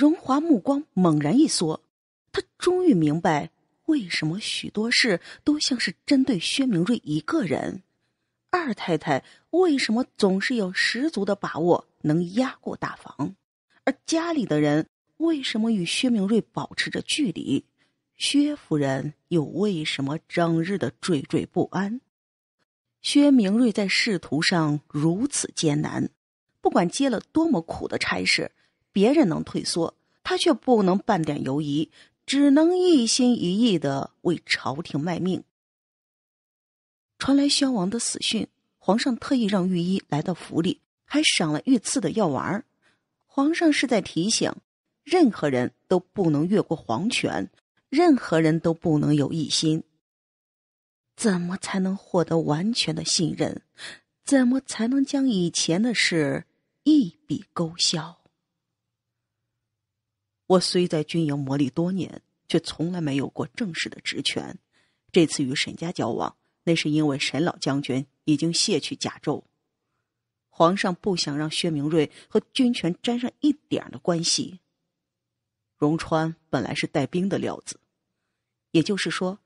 荣华目光猛然一缩，他终于明白为什么许多事都像是针对薛明瑞一个人。二太太为什么总是有十足的把握能压过大房？而家里的人为什么与薛明瑞保持着距离？薛夫人又为什么整日的惴惴不安？薛明瑞在仕途上如此艰难，不管接了多么苦的差事，别人能退缩。他却不能半点犹疑，只能一心一意的为朝廷卖命。传来宣王的死讯，皇上特意让御医来到府里，还赏了御赐的药丸皇上是在提醒，任何人都不能越过皇权，任何人都不能有异心。怎么才能获得完全的信任？怎么才能将以前的事一笔勾销？我虽在军营磨砺多年，却从来没有过正式的职权。这次与沈家交往，那是因为沈老将军已经卸去甲胄。皇上不想让薛明瑞和军权沾上一点的关系。荣川本来是带兵的料子，也就是说，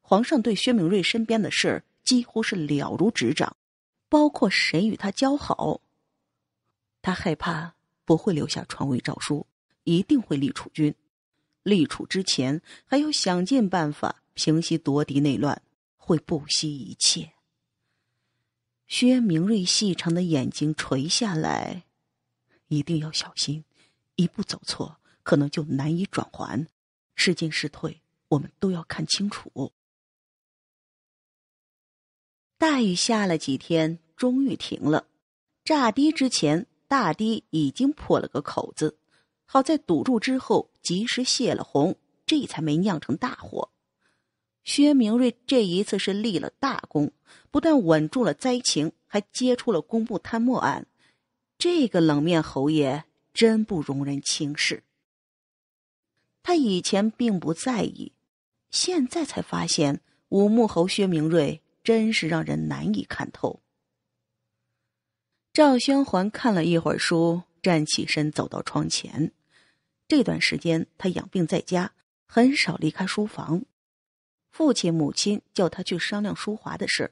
皇上对薛明瑞身边的事儿几乎是了如指掌，包括谁与他交好。他害怕不会留下传位诏书。一定会立储君。立储之前，还要想尽办法平息夺嫡内乱，会不惜一切。薛明瑞细长的眼睛垂下来，一定要小心，一步走错，可能就难以转还。是进是退，我们都要看清楚。大雨下了几天，终于停了。炸堤之前，大堤已经破了个口子。好在堵住之后及时泄了洪，这才没酿成大祸。薛明瑞这一次是立了大功，不但稳住了灾情，还揭出了工部贪墨案。这个冷面侯爷真不容人轻视。他以前并不在意，现在才发现，武穆侯薛明瑞真是让人难以看透。赵宣环看了一会儿书，站起身走到窗前。这段时间他养病在家，很少离开书房。父亲、母亲叫他去商量淑华的事，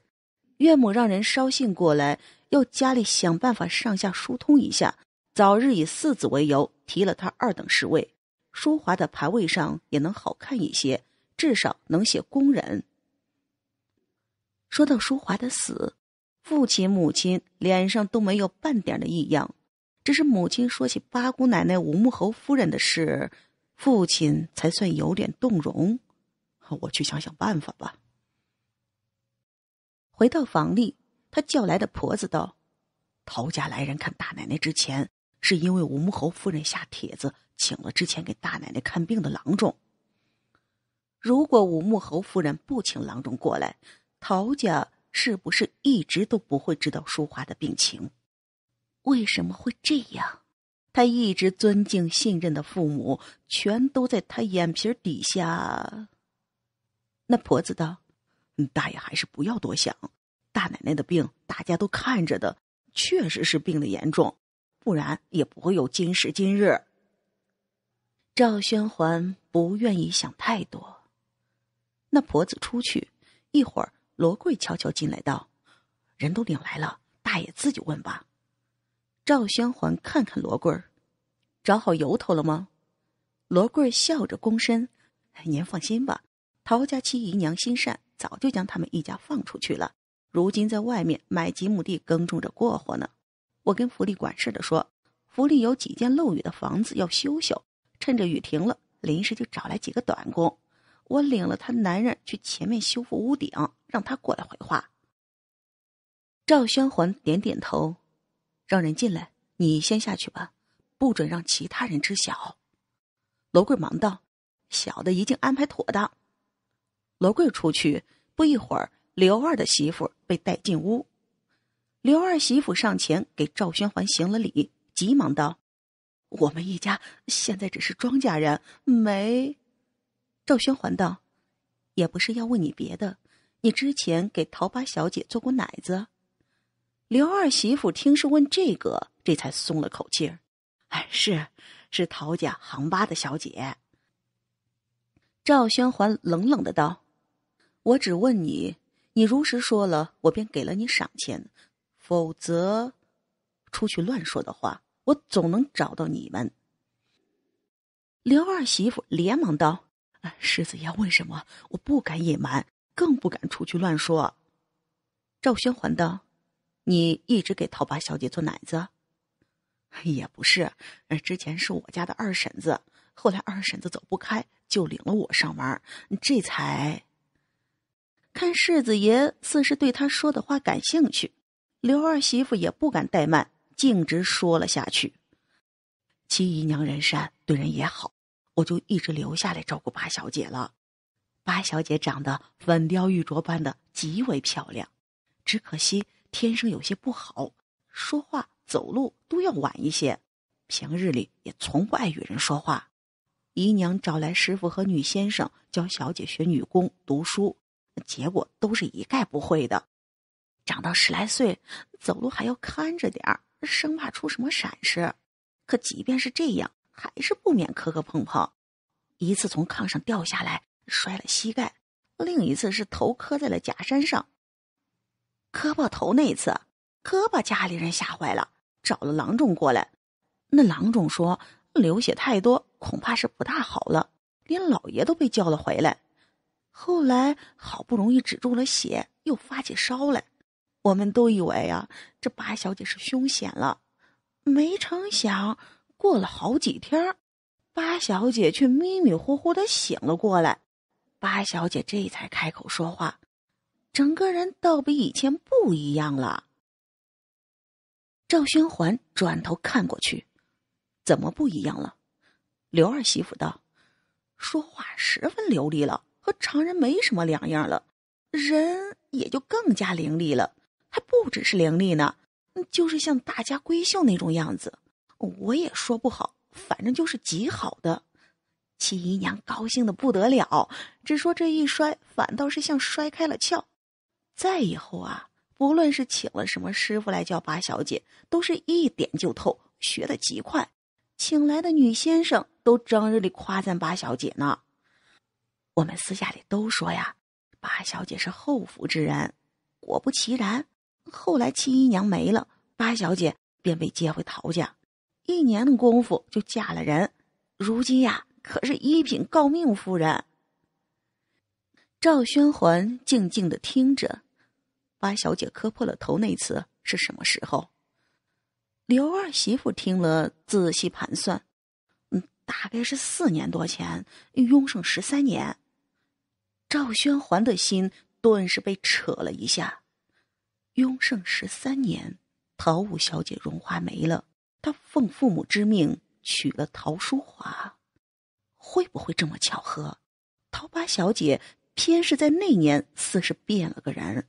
岳母让人捎信过来，要家里想办法上下疏通一下，早日以四子为由提了他二等侍卫，淑华的牌位上也能好看一些，至少能写工人。说到舒华的死，父亲、母亲脸上都没有半点的异样。只是母亲说起八姑奶奶武穆侯夫人的事，父亲才算有点动容。我去想想办法吧。回到房里，他叫来的婆子道：“陶家来人看大奶奶之前，是因为武穆侯夫人下帖子请了之前给大奶奶看病的郎中。如果武穆侯夫人不请郎中过来，陶家是不是一直都不会知道淑华的病情？”为什么会这样？他一直尊敬信任的父母，全都在他眼皮底下。那婆子道：“大爷还是不要多想，大奶奶的病大家都看着的，确实是病的严重，不然也不会有今时今日。”赵宣环不愿意想太多。那婆子出去一会儿，罗贵悄悄进来道：“人都领来了，大爷自己问吧。”赵宣环看看罗贵儿，找好由头了吗？罗贵儿笑着躬身：“您放心吧，陶家七姨娘心善，早就将他们一家放出去了。如今在外面买几亩地耕种着过活呢。我跟府里管事的说，府里有几间漏雨的房子要修修，趁着雨停了，临时就找来几个短工。我领了他男人去前面修复屋顶，让他过来回话。”赵宣环点点头。让人进来，你先下去吧，不准让其他人知晓。罗贵忙道：“小的已经安排妥当。”罗贵出去不一会儿，刘二的媳妇被带进屋。刘二媳妇上前给赵宣环行了礼，急忙道：“我们一家现在只是庄稼人，没……”赵宣环道：“也不是要问你别的，你之前给桃八小姐做过奶子。”刘二媳妇听是问这个，这才松了口气儿。哎，是，是陶家行八的小姐。赵宣环冷冷的道：“我只问你，你如实说了，我便给了你赏钱；否则，出去乱说的话，我总能找到你们。”刘二媳妇连忙道：“世子爷问什么，我不敢隐瞒，更不敢出去乱说。”赵宣环道。你一直给桃八小姐做奶子，也不是，之前是我家的二婶子，后来二婶子走不开，就领了我上门，这才。看世子爷似是对他说的话感兴趣，刘二媳妇也不敢怠慢，径直说了下去。七姨娘仁善，对人也好，我就一直留下来照顾八小姐了。八小姐长得粉雕玉琢般的极为漂亮，只可惜。天生有些不好，说话、走路都要晚一些，平日里也从不爱与人说话。姨娘找来师傅和女先生教小姐学女工、读书，结果都是一概不会的。长到十来岁，走路还要看着点儿，生怕出什么闪失。可即便是这样，还是不免磕磕碰碰。一次从炕上掉下来，摔了膝盖；另一次是头磕在了假山上。磕破头那次，可把家里人吓坏了，找了郎中过来。那郎中说流血太多，恐怕是不大好了，连老爷都被叫了回来。后来好不容易止住了血，又发起烧来。我们都以为啊，这八小姐是凶险了，没成想过了好几天，八小姐却迷迷糊糊的醒了过来。八小姐这才开口说话。整个人倒比以前不一样了。赵宣环转头看过去，怎么不一样了？刘二媳妇道：“说话十分流利了，和常人没什么两样了，人也就更加伶俐了。还不只是伶俐呢，就是像大家闺秀那种样子，我也说不好。反正就是极好的。”七姨娘高兴的不得了，只说这一摔，反倒是像摔开了窍。再以后啊，不论是请了什么师傅来教八小姐，都是一点就透，学的极快。请来的女先生都整日里夸赞八小姐呢。我们私下里都说呀，八小姐是后福之人。果不其然，后来七姨娘没了，八小姐便被接回陶家，一年的功夫就嫁了人。如今呀，可是一品诰命夫人。赵宣环静静的听着。八小姐磕破了头那次是什么时候？刘二媳妇听了，仔细盘算，嗯，大概是四年多前，雍正十三年。赵宣桓的心顿时被扯了一下。雍正十三年，陶五小姐荣华没了，他奉父母之命娶了陶淑华，会不会这么巧合？陶八小姐偏是在那年，似是变了个人。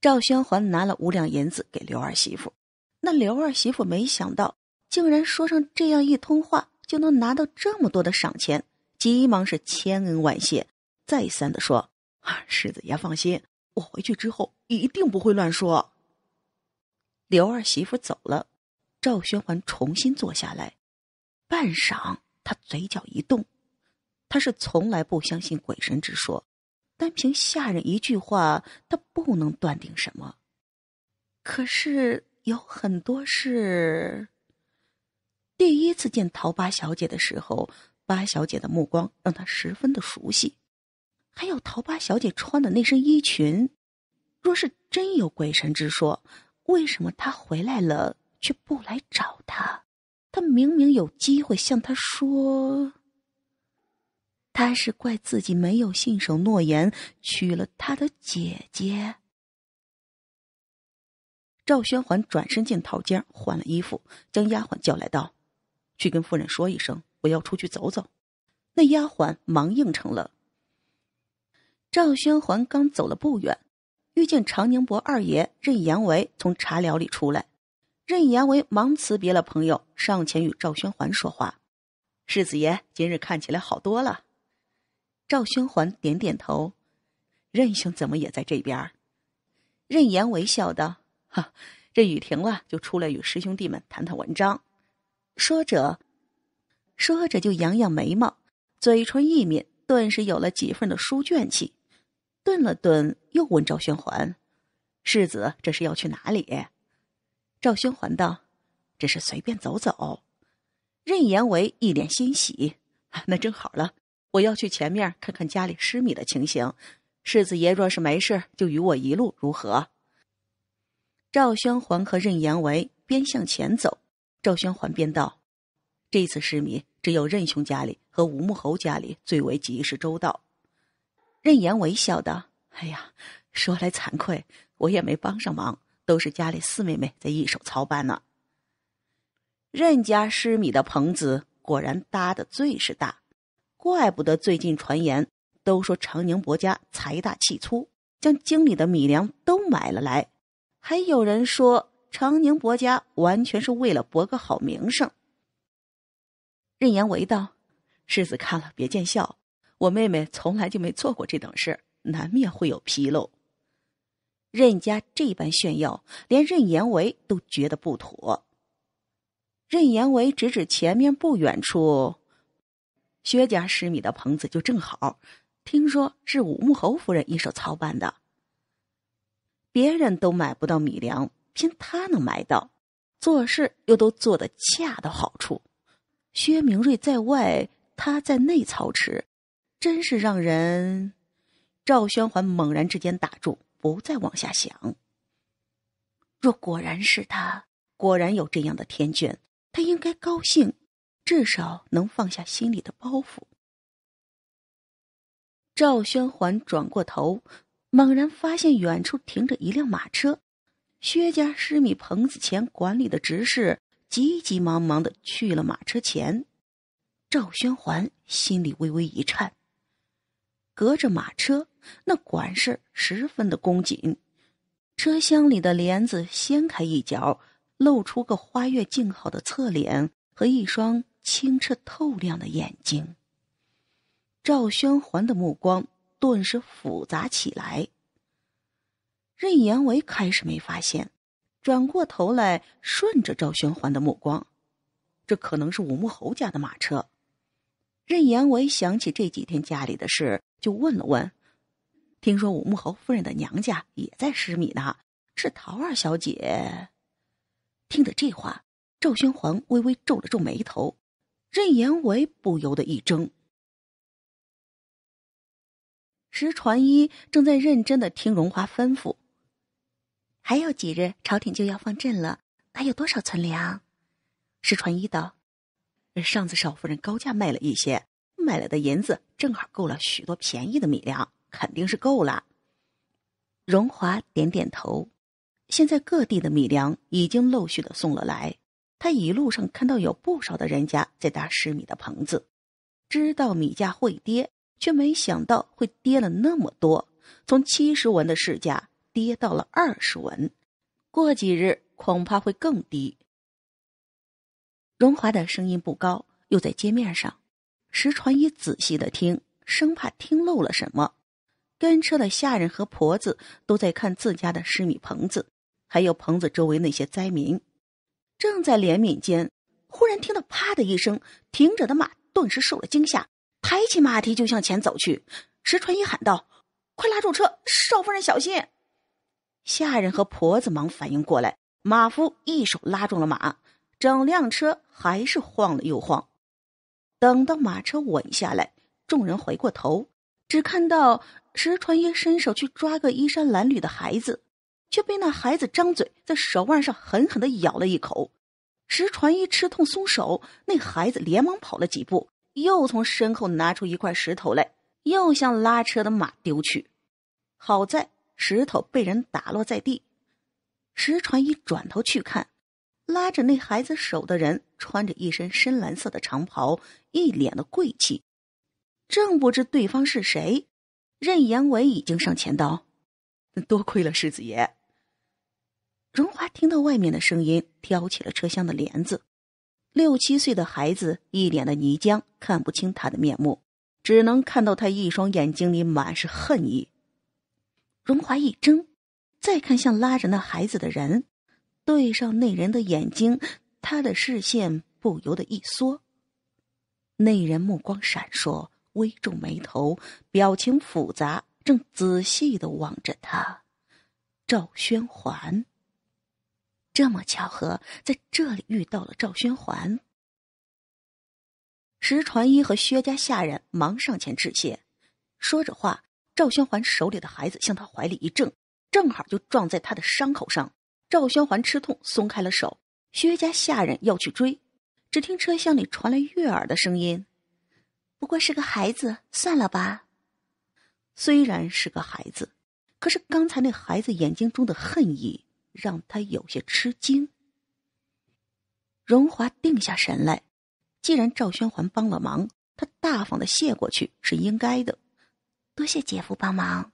赵宣桓拿了五两银子给刘二媳妇，那刘二媳妇没想到，竟然说上这样一通话就能拿到这么多的赏钱，急忙是千恩万谢，再三的说：“啊，世子爷放心，我回去之后一定不会乱说。”刘二媳妇走了，赵宣环重新坐下来，半晌，他嘴角一动，他是从来不相信鬼神之说。单凭下人一句话，他不能断定什么。可是有很多事。第一次见桃八小姐的时候，八小姐的目光让他十分的熟悉。还有桃八小姐穿的那身衣裙，若是真有鬼神之说，为什么她回来了却不来找他？他明明有机会向她说。他是怪自己没有信守诺言，娶了他的姐姐。赵宣环转身进套间，换了衣服，将丫鬟叫来道：“去跟夫人说一声，我要出去走走。”那丫鬟忙应承了。赵宣环刚走了不远，遇见常宁伯二爷任延维从茶寮里出来，任延维忙辞别了朋友，上前与赵宣环说话：“世子爷今日看起来好多了。”赵宣环点点头，任兄怎么也在这边？任延维笑道：“哈，这雨停了，就出来与师兄弟们谈谈文章。”说着，说着就扬扬眉毛，嘴唇一抿，顿时有了几分的书卷气。顿了顿，又问赵宣环：“世子这是要去哪里？”赵宣环道：“只是随便走走。”任延为一脸欣喜：“那正好了。”我要去前面看看家里失米的情形，世子爷若是没事，就与我一路如何？赵宣桓和任延维边向前走，赵宣桓边道：“这次失米，只有任兄家里和吴木侯家里最为及时周到。”任延维笑道：“哎呀，说来惭愧，我也没帮上忙，都是家里四妹妹在一手操办呢。”任家施米的棚子果然搭的最是大。怪不得最近传言都说长宁伯家财大气粗，将京里的米粮都买了来。还有人说长宁伯家完全是为了博个好名声。任延维道：“世子看了别见笑，我妹妹从来就没做过这等事难免会有纰漏。”任家这般炫耀，连任延维都觉得不妥。任延维指指前面不远处。薛家十米的棚子就正好，听说是武穆侯夫人一手操办的。别人都买不到米粮，偏他能买到，做事又都做得恰到好处。薛明瑞在外，他在内操持，真是让人……赵宣环猛然之间打住，不再往下想。若果然是他，果然有这样的天眷，他应该高兴。至少能放下心里的包袱。赵宣环转过头，猛然发现远处停着一辆马车。薛家湿米棚子前管理的执事急急忙忙的去了马车前。赵宣环心里微微一颤。隔着马车，那管事十分的恭谨，车厢里的帘子掀开一角，露出个花月静好的侧脸和一双。清澈透亮的眼睛，赵宣环的目光顿时复杂起来。任延伟开始没发现，转过头来顺着赵宣环的目光，这可能是武穆侯家的马车。任延伟想起这几天家里的事，就问了问，听说武穆侯夫人的娘家也在施米呢，是陶二小姐。听了这话，赵宣环微微皱了皱眉头。任延维不由得一怔，石传一正在认真的听荣华吩咐。还有几日朝廷就要放赈了，还有多少存粮？石传一道：“上次少夫人高价卖了一些，买来的银子正好够了许多便宜的米粮，肯定是够了。”荣华点点头，现在各地的米粮已经陆续的送了来。他一路上看到有不少的人家在搭十米的棚子，知道米价会跌，却没想到会跌了那么多，从七十文的市价跌到了二十文，过几日恐怕会更低。荣华的声音不高，又在街面上，石传一仔细的听，生怕听漏了什么。跟车的下人和婆子都在看自家的十米棚子，还有棚子周围那些灾民。正在怜悯间，忽然听到“啪”的一声，停着的马顿时受了惊吓，抬起马蹄就向前走去。石传一喊道：“快拉住车，少夫人小心！”下人和婆子忙反应过来，马夫一手拉住了马，整辆车还是晃了又晃。等到马车稳下来，众人回过头，只看到石传一伸手去抓个衣衫褴褛的孩子。却被那孩子张嘴在手腕上狠狠的咬了一口，石传一吃痛松手，那孩子连忙跑了几步，又从身后拿出一块石头来，又向拉车的马丢去。好在石头被人打落在地，石传一转头去看，拉着那孩子手的人穿着一身深蓝色的长袍，一脸的贵气，正不知对方是谁，任延伟已经上前道：“多亏了世子爷。”荣华听到外面的声音，挑起了车厢的帘子。六七岁的孩子一脸的泥浆，看不清他的面目，只能看到他一双眼睛里满是恨意。荣华一怔，再看向拉着那孩子的人，对上那人的眼睛，他的视线不由得一缩。那人目光闪烁，微皱眉头，表情复杂，正仔细的望着他。赵宣环。这么巧合，在这里遇到了赵宣环。石传一和薛家下人忙上前致谢，说着话，赵宣环手里的孩子向他怀里一挣，正好就撞在他的伤口上。赵宣环吃痛松开了手，薛家下人要去追，只听车厢里传来悦耳的声音：“不过是个孩子，算了吧。”虽然是个孩子，可是刚才那孩子眼睛中的恨意。让他有些吃惊。荣华定下神来，既然赵宣环帮了忙，他大方的谢过去是应该的，多谢姐夫帮忙。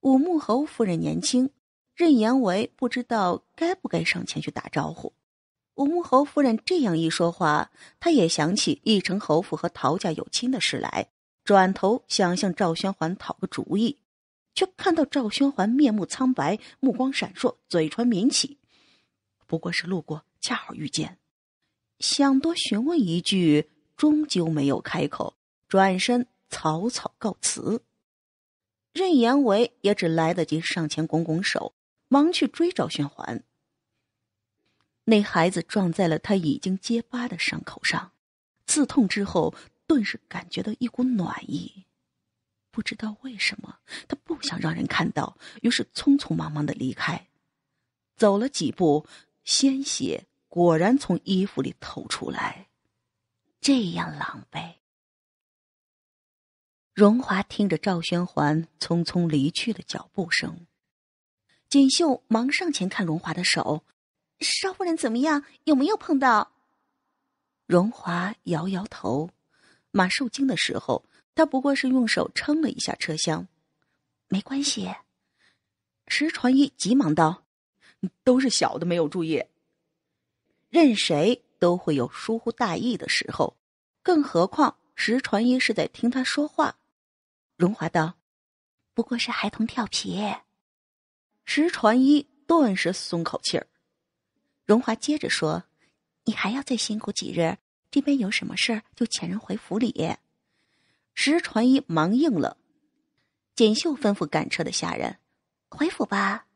武穆侯夫人年轻，任延维不知道该不该上前去打招呼。武穆侯夫人这样一说话，他也想起义城侯府和陶家有亲的事来，转头想向赵宣环讨个主意。却看到赵宣环面目苍白，目光闪烁，嘴唇抿起。不过是路过，恰好遇见，想多询问一句，终究没有开口，转身草草告辞。任延维也只来得及上前拱拱手，忙去追赵宣环。那孩子撞在了他已经结疤的伤口上，刺痛之后，顿时感觉到一股暖意。不知道为什么，他不想让人看到，于是匆匆忙忙的离开。走了几步，鲜血果然从衣服里透出来，这样狼狈。荣华听着赵宣环匆匆离去的脚步声，锦绣忙上前看荣华的手：“少夫人怎么样？有没有碰到？”荣华摇摇头：“马受惊的时候。”他不过是用手撑了一下车厢，没关系。石传一急忙道：“都是小的没有注意，任谁都会有疏忽大意的时候，更何况石传一是在听他说话。”荣华道：“不过是孩童调皮。”石传一顿时松口气儿。荣华接着说：“你还要再辛苦几日，这边有什么事儿就遣人回府里。”石传一忙应了，锦绣吩咐赶车的下人：“回府吧。”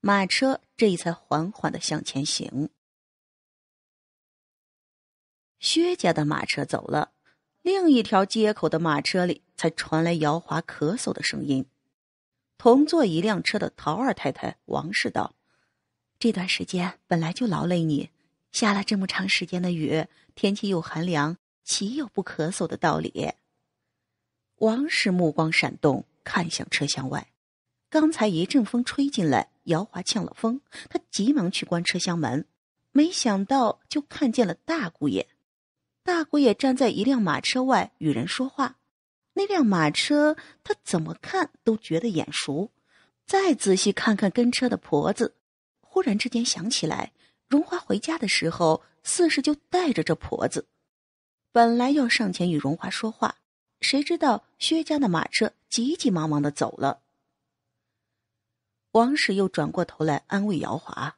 马车这才缓缓的向前行。薛家的马车走了，另一条街口的马车里才传来姚华咳嗽的声音。同坐一辆车的陶二太太王氏道：“这段时间本来就劳累你，下了这么长时间的雨，天气又寒凉，岂有不咳嗽的道理？”王氏目光闪动，看向车厢外。刚才一阵风吹进来，姚华呛了风。他急忙去关车厢门，没想到就看见了大姑爷。大姑爷站在一辆马车外与人说话。那辆马车他怎么看都觉得眼熟。再仔细看看跟车的婆子，忽然之间想起来，荣华回家的时候四是就带着这婆子。本来要上前与荣华说话。谁知道薛家的马车急急忙忙的走了。王氏又转过头来安慰姚华：“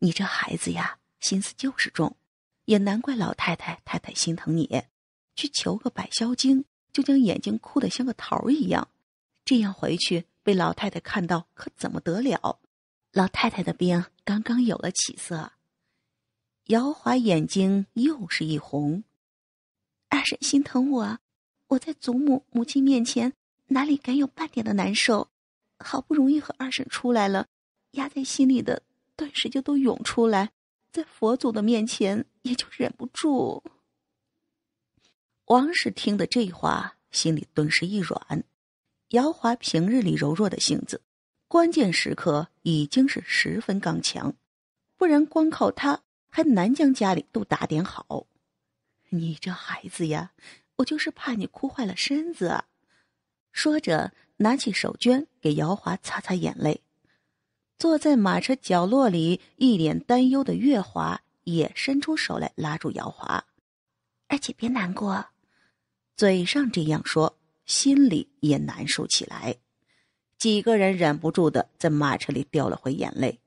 你这孩子呀，心思就是重，也难怪老太太太太心疼你。去求个百消经，就将眼睛哭得像个桃儿一样。这样回去被老太太看到，可怎么得了？老太太的病刚刚有了起色。”姚华眼睛又是一红，“二婶心疼我。”我在祖母、母亲面前哪里敢有半点的难受？好不容易和二婶出来了，压在心里的顿时就都涌出来，在佛祖的面前也就忍不住。王氏听的这话，心里顿时一软。姚华平日里柔弱的性子，关键时刻已经是十分刚强，不然光靠他还难将家里都打点好。你这孩子呀。我就是怕你哭坏了身子，说着拿起手绢给姚华擦擦眼泪。坐在马车角落里一脸担忧的月华也伸出手来拉住姚华：“二姐别难过。”嘴上这样说，心里也难受起来。几个人忍不住的在马车里掉了回眼泪。